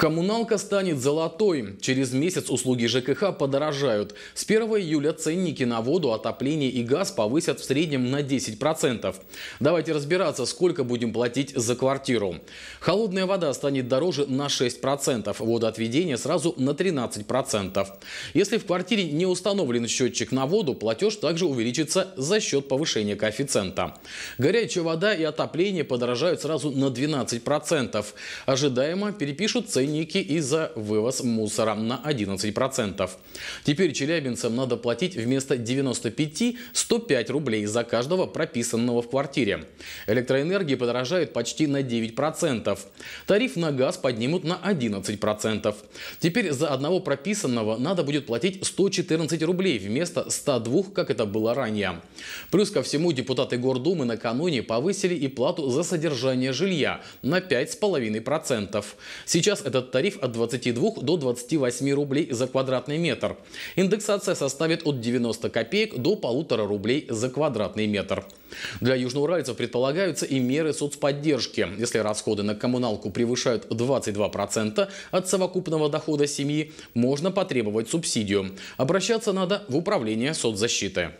Коммуналка станет золотой. Через месяц услуги ЖКХ подорожают. С 1 июля ценники на воду, отопление и газ повысят в среднем на 10%. Давайте разбираться, сколько будем платить за квартиру. Холодная вода станет дороже на 6%, водоотведение сразу на 13%. Если в квартире не установлен счетчик на воду, платеж также увеличится за счет повышения коэффициента. Горячая вода и отопление подорожают сразу на 12%. Ожидаемо перепишут ценники. Ники и за вывоз мусора на 11%. Теперь челябинцам надо платить вместо 95 – 105 рублей за каждого прописанного в квартире. Электроэнергии подорожают почти на 9%. Тариф на газ поднимут на 11%. Теперь за одного прописанного надо будет платить 114 рублей вместо 102, как это было ранее. Плюс ко всему депутаты Гордумы накануне повысили и плату за содержание жилья на 5,5%. Сейчас это этот тариф от 22 до 28 рублей за квадратный метр. Индексация составит от 90 копеек до полутора рублей за квадратный метр. Для южноуральцев предполагаются и меры соцподдержки. Если расходы на коммуналку превышают 22% от совокупного дохода семьи, можно потребовать субсидию. Обращаться надо в управление соцзащиты.